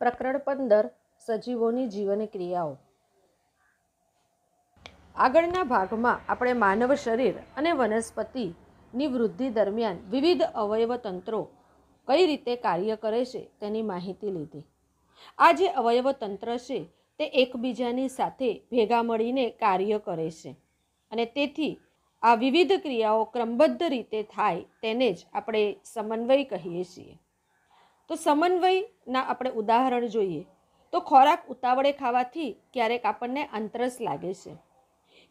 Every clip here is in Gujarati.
પ્રકરણ પંદર સજીવોની જીવન ક્રિયાઓ આગળના ભાગમાં આપણે માનવ શરીર અને વનસ્પતિની વૃદ્ધિ દરમિયાન વિવિધ અવયવ તંત્રો કઈ રીતે કાર્ય કરે છે તેની માહિતી લીધી આ જે અવયવ તંત્ર છે તે એકબીજાની સાથે ભેગા મળીને કાર્ય કરે છે અને તેથી આ વિવિધ ક્રિયાઓ ક્રમબદ્ધ રીતે થાય તેને જ આપણે સમન્વય કહીએ છીએ તો સમન્વયના આપણે ઉદાહરણ જોઈએ તો ખોરાક ઉતાવળે ખાવાથી ક્યારેક આપણને અંતરસ લાગે છે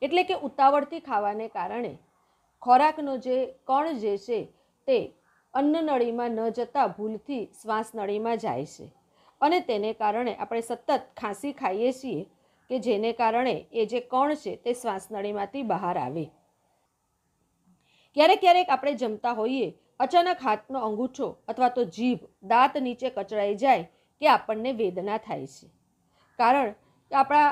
એટલે કે ઉતાવળથી ખાવાને કારણે ખોરાકનો જે કણ જે છે તે અન્નનળીમાં ન જતા ભૂલથી શ્વાસનળીમાં જાય છે અને તેને કારણે આપણે સતત ખાંસી ખાઈએ છીએ કે જેને કારણે એ જે કણ છે તે શ્વાસનળીમાંથી બહાર આવે ક્યારેક ક્યારેક આપણે જમતા હોઈએ અચાનક હાથનો અંગૂઠો અથવા તો જીભ દાંત નીચે કચડાઈ જાય કે આપણને વેદના થાય છે કારણ કે આપણા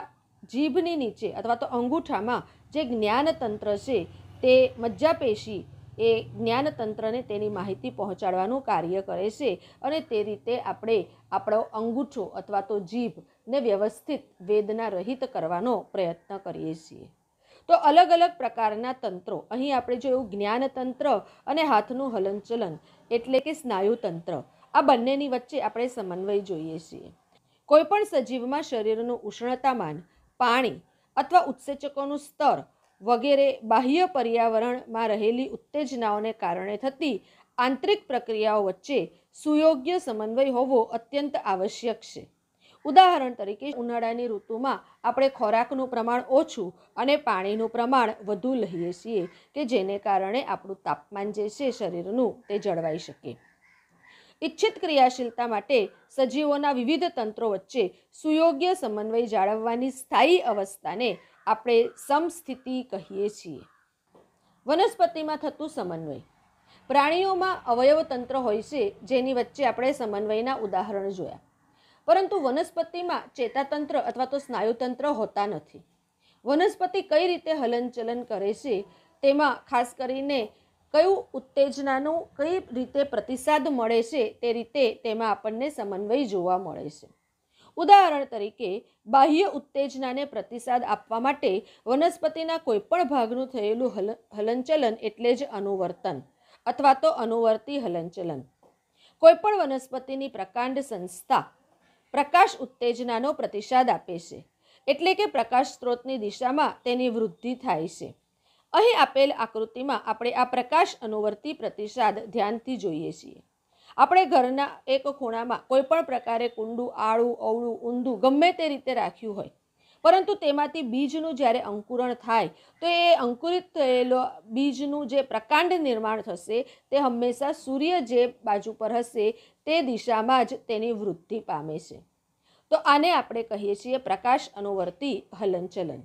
જીભની નીચે અથવા તો અંગૂઠામાં જે જ્ઞાનતંત્ર છે તે મજ્જાપેશી એ જ્ઞાનતંત્રને તેની માહિતી પહોંચાડવાનું કાર્ય કરે છે અને તે રીતે આપણે આપણો અંગૂઠો અથવા તો જીભને વ્યવસ્થિત વેદના રહિત કરવાનો પ્રયત્ન કરીએ છીએ તો અલગ અલગ પ્રકારના તંત્રો અહીં આપણે જોયું તંત્ર અને હાથનું હલનચલન એટલે કે સ્નાયુ તંત્ર આ બંનેની વચ્ચે આપણે સમન્વય જોઈએ છીએ કોઈપણ સજીવમાં શરીરનું ઉષ્ણતામાન પાણી અથવા ઉત્સેચકોનું સ્તર વગેરે બાહ્ય પર્યાવરણમાં રહેલી ઉત્તેજનાઓને કારણે થતી આંતરિક પ્રક્રિયાઓ વચ્ચે સુયોગ્ય સમન્વય હોવો અત્યંત આવશ્યક છે ઉદાહરણ તરીકે ઉનાળાની ઋતુમાં આપણે ખોરાકનું પ્રમાણ ઓછું અને પાણીનું પ્રમાણ વધુ લઈએ છીએ કે જેને કારણે આપણું તાપમાન જે છે શરીરનું તે જળવાઈ શકે ઈચ્છિત ક્રિયાશીલતા માટે સજીવોના વિવિધ તંત્રો વચ્ચે સુયોગ્ય સમન્વય જાળવવાની સ્થાયી અવસ્થાને આપણે સમસ્થિતિ કહીએ છીએ વનસ્પતિમાં થતું સમન્વય પ્રાણીઓમાં અવયવ તંત્ર હોય છે જેની વચ્ચે આપણે સમન્વયના ઉદાહરણ જોયા પરંતુ વનસ્પતિમાં ચેતાતંત્ર અથવા તો સ્નાયુતંત્ર હોતા નથી વનસ્પતિ કઈ રીતે હલનચલન કરે છે તેમાં ખાસ કરીને કયું ઉત્તેજનાનું કઈ રીતે પ્રતિસાદ મળે છે તે રીતે તેમાં આપણને સમન્વય જોવા મળે છે ઉદાહરણ તરીકે બાહ્ય ઉત્તેજનાને પ્રતિસાદ આપવા માટે વનસ્પતિના કોઈપણ ભાગનું થયેલું હલ હલનચલન એટલે જ અનુવર્તન અથવા તો અનુવર્તી હલનચલન કોઈપણ વનસ્પતિની પ્રકાંડ સંસ્થા પ્રકાશ ઉત્તેજનાનો પ્રતિસાદ આપે છે એટલે કે પ્રકાશ સ્ત્રોતની દિશામાં તેની વૃદ્ધિ થાય છે અહીં આપેલ આકૃતિમાં આપણે આ પ્રકાશ અનુવર્તી પ્રતિસાદ ધ્યાનથી જોઈએ છીએ આપણે ઘરના એક ખૂણામાં કોઈપણ પ્રકારે કુંડું આળું અવળું ઊંધું ગમે તે રીતે રાખ્યું હોય પરંતુ તેમાંથી બીજનું જ્યારે અંકુરણ થાય તો એ અંકુરિત થયેલો બીજનું જે પ્રકાંડ નિર્માણ થશે તે હંમેશા સૂર્ય જે બાજુ પર હશે તે દિશામાં જ તેની વૃદ્ધિ પામે છે તો આને આપણે કહીએ છીએ પ્રકાશ અનુવર્તી હલનચલન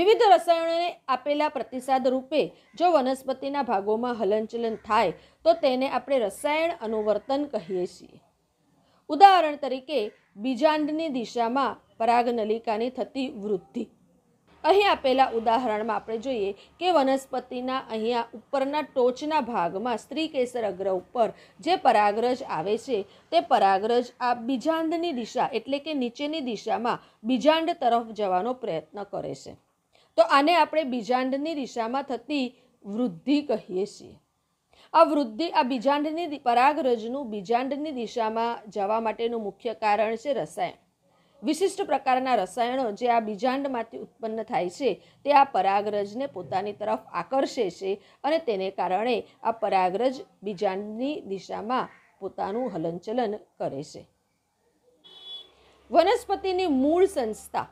વિવિધ રસાયણોને આપેલા પ્રતિસાદ રૂપે જો વનસ્પતિના ભાગોમાં હલનચલન થાય તો તેને આપણે રસાયણ અનુવર્તન કહીએ છીએ ઉદાહરણ તરીકે બીજાંડની દિશામાં પરાગનલિકાની થતી વૃદ્ધિ અહીં આપેલા ઉદાહરણમાં આપણે જોઈએ કે વનસ્પતિના અહીંયા ઉપરના ટોચના ભાગમાં સ્ત્રી કેસર અગ્ર ઉપર જે પરાગરજ આવે છે તે પરાગરજ આ બીજાંડની દિશા એટલે કે નીચેની દિશામાં બીજાંડ તરફ જવાનો પ્રયત્ન કરે છે તો આને આપણે બીજાંડની દિશામાં થતી વૃદ્ધિ કહીએ છીએ આ વૃદ્ધિ આ બીજાંડની પરાગરજનું બીજાંડની દિશામાં જવા માટેનું મુખ્ય કારણ છે રસાયણ વિશિષ્ટ પ્રકારના રસાયણો જે આ બીજાંડમાંથી ઉત્પન્ન થાય છે તે આ પરાગરજને પોતાની તરફ આકર્ષે છે અને તેને કારણે આ પરાગરજ બીજાંડની દિશામાં પોતાનું હલનચલન કરે છે વનસ્પતિની મૂળ સંસ્થા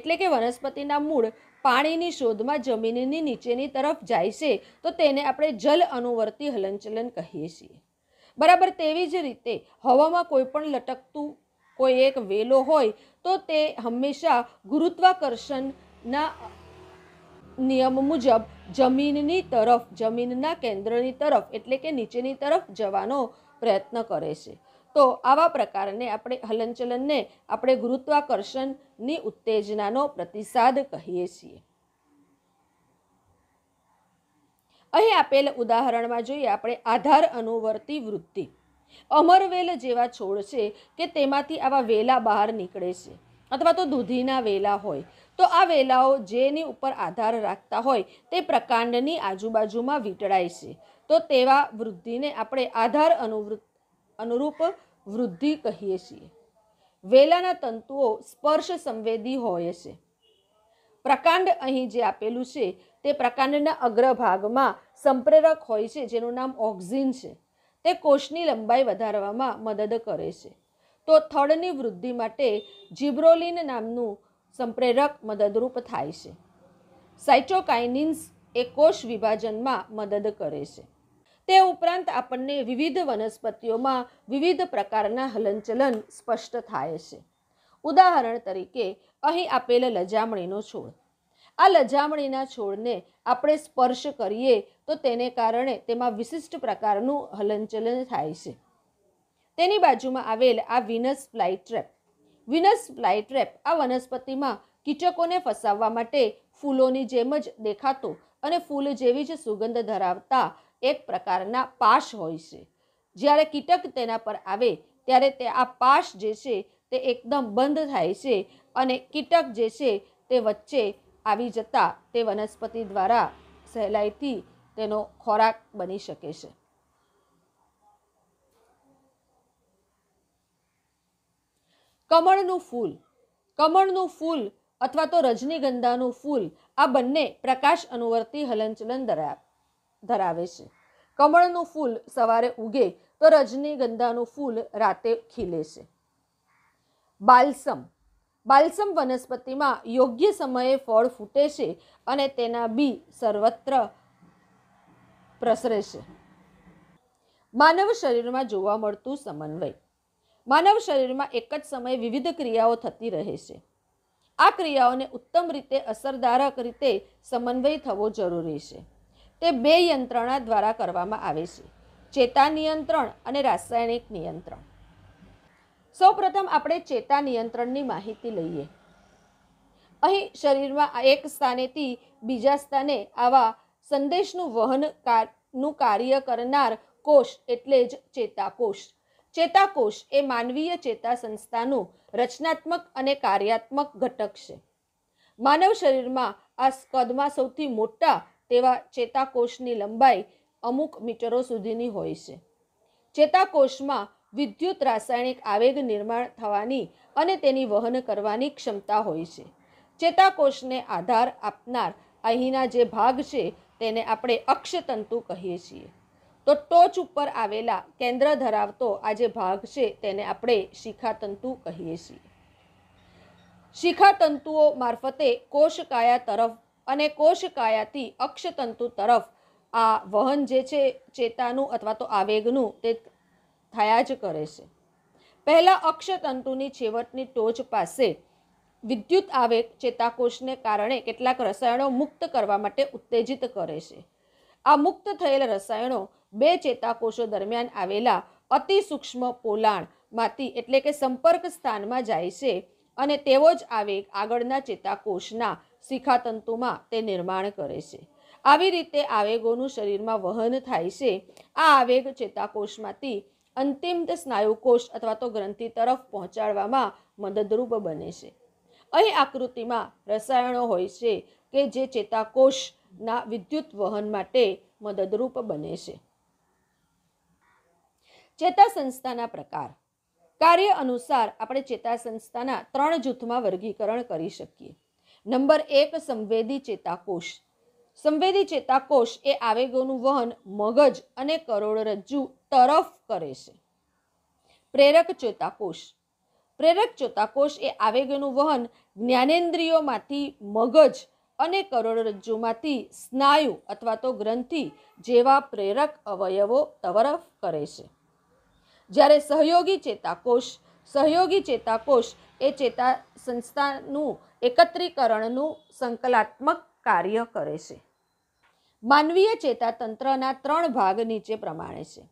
એટલે કે વનસ્પતિના મૂળ પાણીની શોધમાં જમીનની નીચેની તરફ જાય છે તો તેને આપણે જલ અનુવર્તી હલનચલન કહીએ છીએ બરાબર તેવી જ રીતે હવામાં કોઈ પણ લટકતું કોઈ એક વેલો હોય તો તે હંમેશા ગુરુત્વાકર્ષણના નિયમ મુજબ જમીનની તરફ જમીનના કેન્દ્રની તરફ એટલે કે નીચેની તરફ જવાનો પ્રયત્ન કરે છે તો આવા પ્રકારને આપણે હલનચલનને આપણે ગુરુત્વાકર્ષણની ઉત્તેજનાનો પ્રતિસાદ કહીએ છીએ અહીં આપેલ ઉદાહરણમાં જોઈએ આપણે આધાર અનુવર્તી વૃત્તિ અમરવેલ જેવા છોડ છે કે તેમાંથી આવા વેલા બહાર નીકળે છે અથવા તો દૂધીના વેલા હોય તો આ વેલાઓ જેની ઉપર આધાર રાખતા હોય તે પ્રકાંડની આજુબાજુમાં વીંટળાય છે તો તેવા વૃદ્ધિને આપણે આધાર અનુવૃત અનુરૂપ વૃદ્ધિ કહીએ છીએ વેલાના તંતુઓ સ્પર્શ સંવેદી હોય છે પ્રકાંડ અહીં જે આપેલું છે તે પ્રકાંડના અગ્રભાગમાં સંપ્રેરક હોય છે જેનું નામ ઓક્ઝિન છે તે કોષની લંબાઈ વધારવામાં મદદ કરે છે તો થળની વૃદ્ધિ માટે જીબ્રોલિન નામનું સંપ્રેરક મદદરૂપ થાય છે સાઇટોકાઇનિન્સ એ કોષ વિભાજનમાં મદદ કરે છે તે ઉપરાંત આપણને વિવિધ વનસ્પતિઓમાં વિવિધ પ્રકારના હલનચલન સ્પષ્ટ થાય છે ઉદાહરણ તરીકે અહીં આપેલ લજામણીનો છોડ આ લજામણીના છોડને આપણે સ્પર્શ કરીએ તો તેને કારણે તેમાં વિશિષ્ટ પ્રકારનું હલનચલન થાય છે તેની બાજુમાં આવેલ આ Venus flytrap Venus flytrap આ વનસ્પતિમાં કીટકોને ફસાવવા માટે ફૂલોની જેમ જ દેખાતો અને ફૂલ જેવી જ સુગંધ ધરાવતા એક પ્રકારના પાશ હોય છે જ્યારે કીટક તેના પર આવે ત્યારે તે આ પાશ જે છે તે એકદમ બંધ થાય છે અને કીટક જે છે તે વચ્ચે આવી જતા તે વનસ્પતિ દ્વારા સહેલાઈથી તેનો ખોરાક બની શકે છે કમળનું ફૂલ કમળનું ફૂલ અથવા તો રજનીગંધાનું ફૂલ આ બંને પ્રકાશ અનુવર્તી હલનચલન ધરાવે છે કમળનું ફૂલ સવારે ઉગે તો રજનીગંધાનું ફૂલ રાતે ખીલે છે બાલસમ બાલસમ વનસ્પતિમાં યોગ્ય સમયે ફળ ફૂટે છે અને તેના બી સર્વત્ર પ્રસરે છે માનવ શરીરમાં જોવા મળતું સમન્વય માનવ શરીરમાં એક જ સમયે વિવિધ ક્રિયાઓ થતી રહે છે આ ક્રિયાઓને ઉત્તમ રીતે અસરદારક રીતે સમન્વય થવો જરૂરી છે તે બે યંત્રણા દ્વારા કરવામાં આવે છે ચેતા નિયંત્રણ અને રાસાયણિક નિયંત્રણ સૌપ્રથમ આપણે ચેતા નિયંત્રણની માહિતી લઈએ અહીં શરીરમાં એક સ્થાનેથી બીજા સ્થાને આવા સંદેશનું વહન નું કાર્ય કરનાર કોષ એટલે જ ચેતાકોષ ચેતાકોષ એ માનવીય ચેતા સંસ્થાનું રચનાત્મક અને કાર્યાત્મક ઘટક છે માનવ શરીરમાં આ કદમાં સૌથી મોટા તેવા ચેતાકોષની લંબાઈ અમુક મીટરો સુધીની હોય છે ચેતાકોષમાં વિદ્યુત રાસાયણિક આવેગ નિર્માણ થવાની અને તેની વહન કરવાની ક્ષમતા હોય છે ચેતાકોષને આધાર આપનાર અહીંના જે ભાગ છે તેને આપણે અક્ષતંતુ કહીએ છીએ તો ટોચ ઉપર આવેલા કેન્દ્ર ધરાવતો આ જે ભાગ છે તેને આપણે શિખાતંતુ કહીએ છીએ શિખાતંતુઓ મારફતે કોષકાયા તરફ અને કોષકાયાથી અક્ષતંતુ તરફ આ વહન જે છે ચેતાનું અથવા તો આવેગનું તે થયા જ કરે છે પહેલાં અક્ષતંતુની છેવટની ટોચ પાસે વિદ્યુત આવેગ ચેતાકોષને કારણે કેટલાક રસાયણો મુક્ત કરવા માટે ઉત્તેજિત કરે છે આ મુક્ત થયેલ રસાયણો બે ચેતાકોષો દરમિયાન આવેલા અતિ સૂક્ષ્મ પોલાણમાંથી એટલે કે સંપર્ક સ્થાનમાં જાય છે અને તેવો જ આવેગ આગળના ચેતાકોષના શિખાતંતુમાં તે નિર્માણ કરે છે આવી રીતે આવેગોનું શરીરમાં વહન થાય છે આ આવેગ ચેતાકોષમાંથી અંતિમ તે સ્નાયુકોષ અથવા તો ગ્રંથિ તરફ પહોંચાડવામાં મદદરૂપ બને છે અહીં આકૃતિમાં રસાયણો હોય છે કે જે ચેતાકોષના વિદ્યુત વહન માટે મદદરૂપ બને છે ચેતા સંસ્થાના પ્રકાર કાર્ય અનુસાર આપણે ચેતા સંસ્થાના ત્રણ જૂથમાં વર્ગીકરણ કરી શકીએ નંબર એક સંવેદી ચેતાકોષ સંવેદી ચેતાકોષ એ આવેગોનું વહન મગજ અને કરોડરજ્જુ તરફ કરે છે પ્રેરક ચેતાકોષ પ્રેરક ચેતાકોષ એ આવેગનું વહન જ્ઞાનેન્દ્રિયોમાંથી મગજ અને કરોડરજ્જુમાંથી સ્નાયુ અથવા તો ગ્રંથિ જેવા પ્રેરક અવયવો તરફ કરે છે જ્યારે સહયોગી ચેતાકોષ સહયોગી ચેતાકોષ એ ચેતા સંસ્થાનું એકત્રીકરણનું સંકલાત્મક કાર્ય કરે છે માનવીય ચેતાતંત્રના ત્રણ ભાગ નીચે પ્રમાણે છે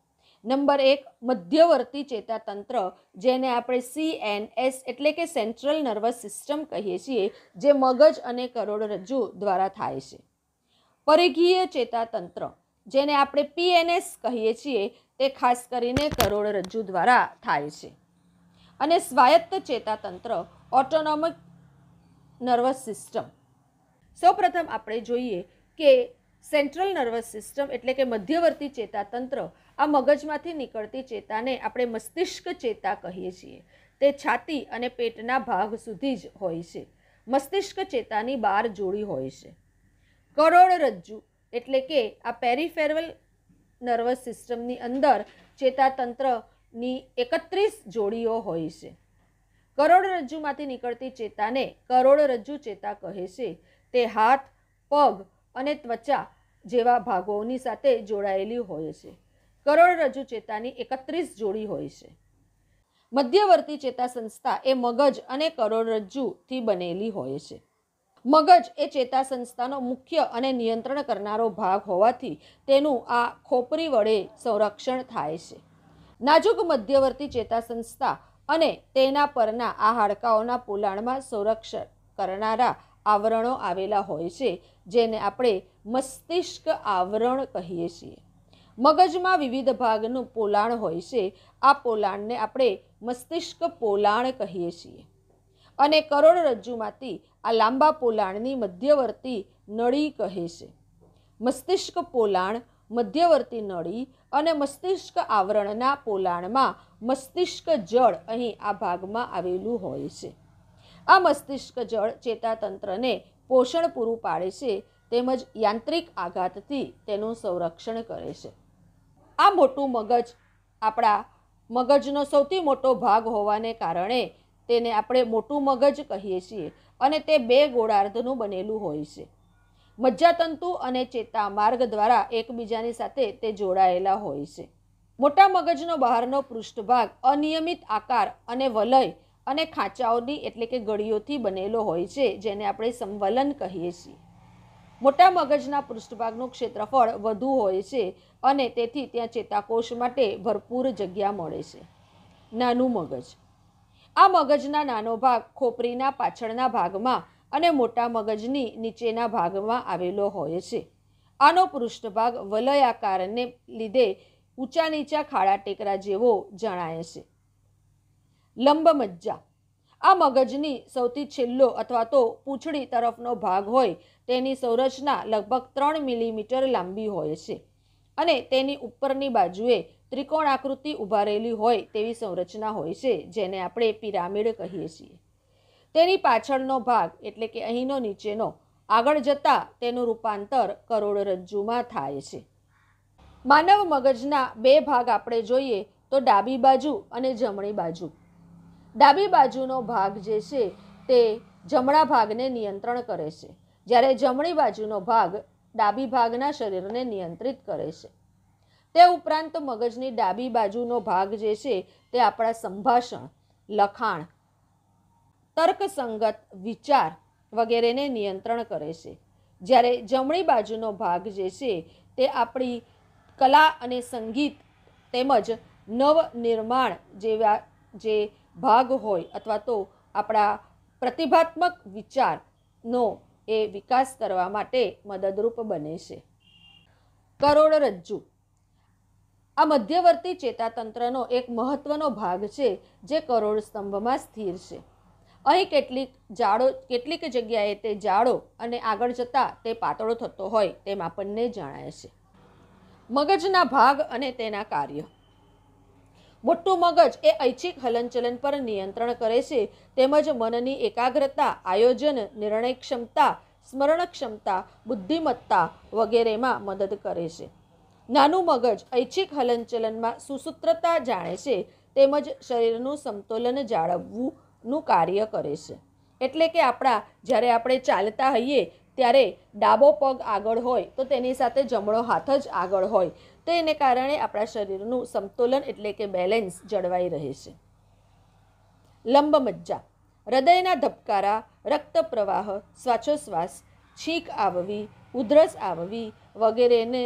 નંબર એક મધ્યવર્તી ચેતાતંત્ર જેને આપણે સીએનએસ એટલે કે સેન્ટ્રલ નર્વસ સિસ્ટમ કહીએ છીએ જે મગજ અને કરોડરજ્જુ દ્વારા થાય છે પરિઘીય ચેતાતંત્ર જેને આપણે પીએનએસ કહીએ છીએ તે ખાસ કરીને કરોડરજ્જુ દ્વારા થાય છે અને સ્વાયત્ત ચેતાતંત્ર ઓટોનોમિક નર્વસ સિસ્ટમ સૌપ્રથમ આપણે જોઈએ કે સેન્ટ્રલ નર્વસ સિસ્ટમ એટલે કે મધ્યવર્તી ચેતાતંત્ર આ મગજમાંથી નીકળતી ચેતાને આપણે મસ્તિષ્ક ચેતા કહીએ છીએ તે છાતી અને પેટના ભાગ સુધી જ હોય છે મસ્તિષ્ક ચેતાની બાર જોડી હોય છે કરોડરજ્જુ એટલે કે આ પેરીફેરલ નર્વસ સિસ્ટમની અંદર ચેતાતંત્રની એકત્રીસ જોડીઓ હોય છે કરોડરજ્જુમાંથી નીકળતી ચેતાને કરોડરજ્જુ ચેતા કહે છે તે હાથ પગ અને ત્વચા જેવા ભાગોની સાથે જોડાયેલી હોય છે કરોડરજ્જુ ચેતાની એકત્રીસ જોડી હોય છે મધ્યવર્તી ચેતા સંસ્થા એ મગજ અને કરોડરજ્જુથી બનેલી હોય છે મગજ એ ચેતા સંસ્થાનો મુખ્ય અને નિયંત્રણ કરનારો ભાગ હોવાથી તેનું આ ખોપરી વડે સંરક્ષણ થાય છે નાજુક મધ્યવર્તી ચેતા સંસ્થા અને તેના પરના આ હાડકાઓના પોલાણમાં સંરક્ષણ કરનારા આવરણો આવેલા હોય છે જેને આપણે મસ્તિષ્ક આવરણ કહીએ છીએ મગજમાં વિવિધ ભાગનું પોલાણ હોય છે આ પોલાણને આપણે મસ્તિષ્ક પોલાણ કહીએ છીએ અને કરોડરજ્જુમાંથી આ લાંબા પોલાણની મધ્યવર્તી નળી કહે છે મસ્તિષ્ક પોલાણ મધ્યવર્તી નળી અને મસ્તિષ્ક આવરણના પોલાણમાં મસ્તિષ્ક જળ અહીં આ ભાગમાં આવેલું હોય છે આ મસ્તિષ્ક જળ ચેતાતંત્રને પોષણ પૂરું પાડે છે તેમજ યાંત્રિક આઘાતથી તેનું સંરક્ષણ કરે છે આ મોટું મગજ આપણા મગજનો સૌથી મોટો ભાગ હોવાને કારણે તેને આપણે મોટું મગજ કહીએ છીએ અને તે બે ગોળાર્ધનું બનેલું હોય છે મજ્જાતંતુ અને ચેતા માર્ગ દ્વારા એકબીજાની સાથે તે જોડાયેલા હોય છે મોટા મગજનો બહારનો પૃષ્ઠભાગ અનિયમિત આકાર અને વલય અને ખાંચાઓની એટલે કે ગળીઓથી બનેલો હોય છે જેને આપણે સંવલન કહીએ છીએ મોટા મગજના પૃષ્ઠભાગનું ક્ષેત્રફળ વધુ હોય છે અને તેથી ત્યાં ચેતાકોષ માટે ભરપૂર જગ્યા મળે છે નાનું મગજ આ મગજના નાનો ભાગ ખોપરીના પાછળના ભાગમાં અને મોટા મગજની નીચેના ભાગમાં આવેલો હોય છે આનો પૃષ્ઠભાગ વલયાકારને લીધે ઊંચા નીચા ખાડા ટેકરા જેવો જણાય છે લંબમજ્જા આ મગજની સૌથી છેલ્લો અથવા તો પૂંછડી તરફનો ભાગ હોય તેની સંરચના લગભગ ત્રણ મિલીમીટર લાંબી હોય છે અને તેની ઉપરની બાજુએ ત્રિકોણ ત્રિકોણાકૃતિ ઉભારેલી હોય તેવી સંરચના હોય છે જેને આપણે પિરામિડ કહીએ છીએ તેની પાછળનો ભાગ એટલે કે અહીંનો નીચેનો આગળ જતાં તેનું રૂપાંતર કરોડરજ્જુમાં થાય છે માનવ મગજના બે ભાગ આપણે જોઈએ તો ડાબી બાજુ અને જમણી બાજુ ડાબી બાજુનો ભાગ જે છે તે જમણા ભાગને નિયંત્રણ કરે છે જ્યારે જમણી બાજુનો ભાગ ડાબી ભાગના શરીરને નિયંત્રિત કરે છે તે ઉપરાંત મગજની ડાબી બાજુનો ભાગ જે છે તે આપણા સંભાષણ લખાણ તર્કસંગત વિચાર વગેરેને નિયંત્રણ કરે છે જ્યારે જમણી બાજુનો ભાગ જે છે તે આપણી કલા અને સંગીત તેમજ નવનિર્માણ જેવા જે ભાગ હોય અથવા તો આપણા પ્રતિભાત્મક વિચારનો એ વિકાસ કરવા માટે મદદરૂપ બને છે કરોડરજ્જુ આ મધ્યવર્તી ચેતાતંત્રનો એક મહત્વનો ભાગ છે જે કરોડ સ્તંભમાં સ્થિર છે અહીં કેટલીક જાડો કેટલીક જગ્યાએ તે જાડો અને આગળ જતાં તે પાતળો થતો હોય તેમ આપણને જણાય છે મગજના ભાગ અને તેના કાર્ય મોટું મગજ એ ઐચ્છિક હલનચલન પર નિયંત્રણ કરે છે તેમજ મનની એકાગ્રતા આયોજન નિર્ણય ક્ષમતા સ્મરણ ક્ષમતા બુદ્ધિમત્તા વગેરેમાં મદદ કરે છે નાનું મગજ ઐચ્છિક હલનચલનમાં સુસૂત્રતા જાણે છે તેમજ શરીરનું સમતોલન જાળવવુંનું કાર્ય કરે છે એટલે કે આપણા જ્યારે આપણે ચાલતા હોઈએ ત્યારે ડાબો પગ આગળ હોય તો તેની સાથે જમણો હાથ જ આગળ હોય તેને કારણે આપણા શરીરનું સમતોલન એટલે કે બેલેન્સ જળવાઈ રહે છે લંબમજ્જા હૃદયના ધબકારા રક્ત પ્રવાહ શ્વાસોશ્વાસ છીંક આવવી ઉધરસ આવવી વગેરેને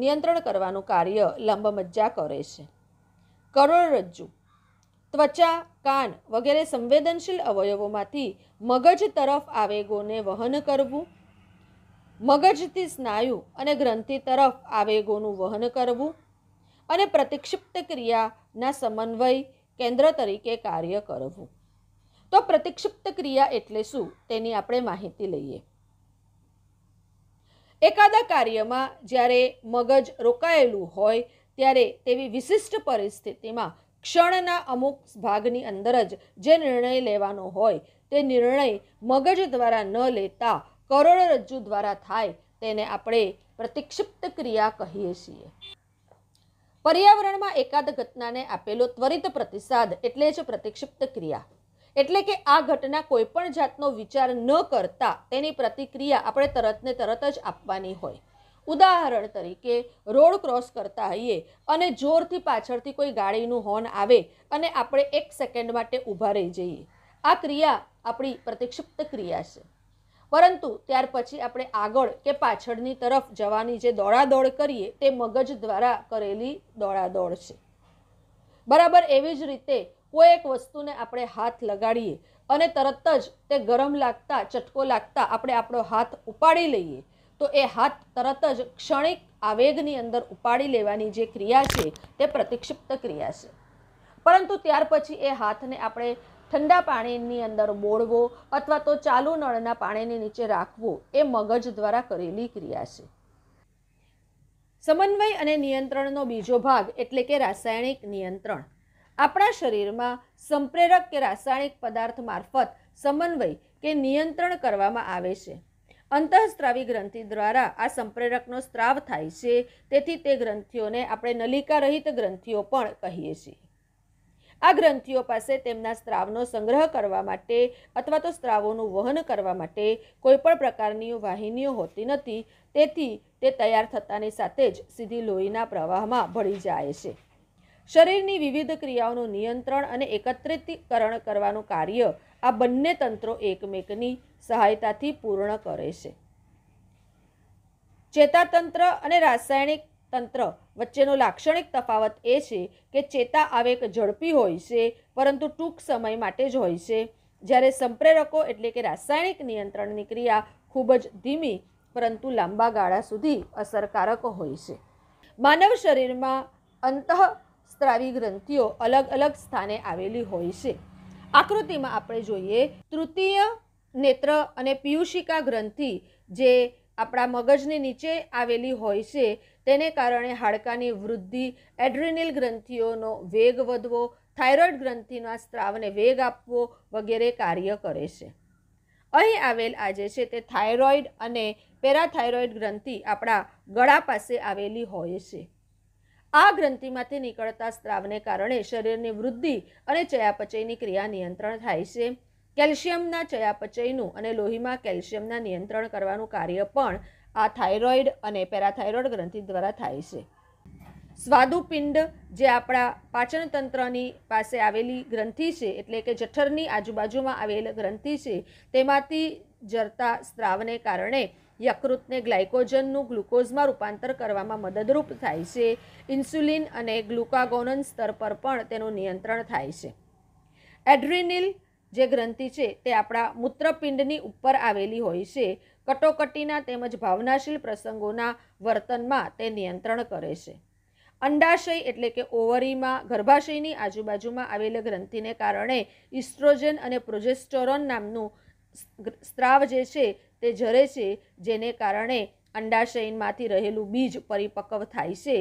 નિયંત્રણ કરવાનું કાર્ય લંબમજ્જા કરે છે કરોડરજ્જુ ત્વચા કાન વગેરે સંવેદનશીલ અવયવોમાંથી મગજ તરફ આવેગોને વહન કરવું મગજથી સ્નાયુ અને ગ્રંથિ તરફ આવેગોનું વહન કરવું અને પ્રતિક્ષિપ્ત ક્રિયાના સમન્વય કેન્દ્ર તરીકે કાર્ય કરવું તો પ્રતિક્ષિપ્ત ક્રિયા એટલે શું તેની આપણે માહિતી લઈએ એકાદા કાર્યમાં જ્યારે મગજ રોકાયેલું હોય ત્યારે તેવી વિશિષ્ટ પરિસ્થિતિમાં ક્ષણના અમુક ભાગની અંદર જ જે નિર્ણય લેવાનો હોય તે નિર્ણય મગજ દ્વારા ન લેતા કરોડરજ્જુ દ્વારા થાય તેને આપણે પ્રતિક્ષિપ્ત ક્રિયા કહીએ છીએ પર્યાવરણમાં એકાદ ઘટનાને આપેલો ત્વરિત પ્રતિસાદ એટલે જ પ્રતિક્ષિપ્ત ક્રિયા એટલે કે આ ઘટના કોઈપણ જાતનો વિચાર ન કરતા તેની પ્રતિક્રિયા આપણે તરતને તરત જ આપવાની હોય ઉદાહરણ તરીકે રોડ ક્રોસ કરતા હોઈએ અને જોરથી પાછળથી કોઈ ગાડીનું હોર્ન આવે અને આપણે એક સેકન્ડ માટે ઊભા રહી જઈએ આ ક્રિયા આપણી પ્રતિક્ષિપ્ત ક્રિયા છે પરંતુ ત્યાર પછી આપણે આગળ કે પાછળની તરફ જવાની જે દોડાદોડ કરીએ તે મગજ દ્વારા કરેલી દોડાદોડ છે બરાબર એવી જ રીતે કોઈ એક વસ્તુને આપણે હાથ લગાડીએ અને તરત જ તે ગરમ લાગતા ચટકો લાગતા આપણે આપણો હાથ ઉપાડી લઈએ તો એ હાથ તરત જ ક્ષણિક આવેગની અંદર ઉપાડી લેવાની જે ક્રિયા છે તે પ્રતિક્ષિપ્ત ક્રિયા છે પરંતુ ત્યાર પછી એ હાથને આપણે ઠંડા પાણીની અંદર બોળવો અથવા તો ચાલુ નળના પાણીની નીચે રાખવું એ મગજ દ્વારા કરેલી ક્રિયા છે સમન્વય અને નિયંત્રણનો બીજો ભાગ એટલે કે રાસાયણિક નિયંત્રણ આપણા શરીરમાં સંપ્રેરક કે રાસાયણિક પદાર્થ મારફત સમન્વય કે નિયંત્રણ કરવામાં આવે છે અંતઃસ્ત્રાવી ગ્રંથિ દ્વારા આ સંપ્રેરકનો સ્ત્રાવ થાય છે તેથી તે ગ્રંથિઓને આપણે નલિકા રહિત ગ્રંથિઓ પણ કહીએ છીએ આ ગ્રંથિઓ પાસે તેમના સ્ત્રાવનો સંગ્રહ કરવા માટે અથવા તો સ્ત્રાવોનું વહન કરવા માટે કોઈપણ પ્રકારની વાહિનીઓ હોતી નથી તેથી તે તૈયાર થતાની સાથે જ સીધી લોહીના પ્રવાહમાં ભળી જાય છે શરીરની વિવિધ ક્રિયાઓનું નિયંત્રણ અને એકત્રિતકરણ કરવાનું કાર્ય આ બંને તંત્રો એકમેકની સહાયતાથી પૂર્ણ કરે છે ચેતાતંત્ર અને રાસાયણિક તંત્ર વચ્ચેનો લાક્ષણિક તફાવત એ છે કે ચેતા આવેગ ઝડપી હોય છે પરંતુ ટૂંક સમય માટે જ હોય છે જ્યારે સંપ્રેરકો એટલે કે રાસાયણિક નિયંત્રણની ક્રિયા ખૂબ જ ધીમી પરંતુ લાંબા ગાળા સુધી અસરકારક હોય છે માનવ શરીરમાં અંતઃસ્ત્રાવી ગ્રંથિઓ અલગ અલગ સ્થાને આવેલી હોય છે આકૃતિમાં આપણે જોઈએ તૃતીય નેત્ર અને પિયુષિકા ગ્રંથિ જે આપણા મગજની નીચે આવેલી હોય છે તેને કારણે હાડકાની વૃદ્ધિ એડ્રિનિલ ગ્રંથિઓનો વેગ વધવો થાઇરોઇડ ગ્રંથિના સ્ત્રાવને વેગ આપવો વગેરે કાર્ય કરે છે અહીં આવેલ આજે છે તે થાઇરોઇડ અને પેરાથાઇરોઇડ ગ્રંથિ આપણા ગળા પાસે આવેલી હોય છે આ ગ્રંથિમાંથી નીકળતા સ્ત્રાવને કારણે શરીરની વૃદ્ધિ અને ચયાપચયની ક્રિયા નિયંત્રણ થાય છે કેલ્શિયમના ચયાપચયનું અને લોહીમાં કેલ્શિયમના નિયંત્રણ કરવાનું કાર્ય પણ આ થાઇરોઇડ અને પેરાથાઇરોઇડ ગ્રંથિ દ્વારા થાય છે સ્વાદુપિંડ જે આપણા પાચનતંત્રની પાસે આવેલી ગ્રંથિ છે એટલે કે જઠરની આજુબાજુમાં આવેલ ગ્રંથિ છે તેમાંથી જરતા સ્ત્રાવને કારણે યકૃતને ગ્લાયકોજનનું ગ્લુકોઝમાં રૂપાંતર કરવામાં મદદરૂપ થાય છે ઇન્સ્યુલિન અને ગ્લુકાગોનન સ્તર પર પણ તેનું નિયંત્રણ થાય છે એડ્રિનિલ જે ગ્રંથિ છે તે આપણા મૂત્રપિંડની ઉપર આવેલી હોય છે કટોકટીના તેમજ ભાવનાશીલ પ્રસંગોના વર્તનમાં તે નિયંત્રણ કરે છે અંડાશય એટલે કે ઓવરીમાં ગર્ભાશયની આજુબાજુમાં આવેલી ગ્રંથિને કારણે ઇસ્ટ્રોજન અને પ્રોજેસ્ટોરોન નામનું સ્ત્રાવ જે છે તે ઝરે છે જેને કારણે અંડાશયમાંથી રહેલું બીજ પરિપક્વ થાય છે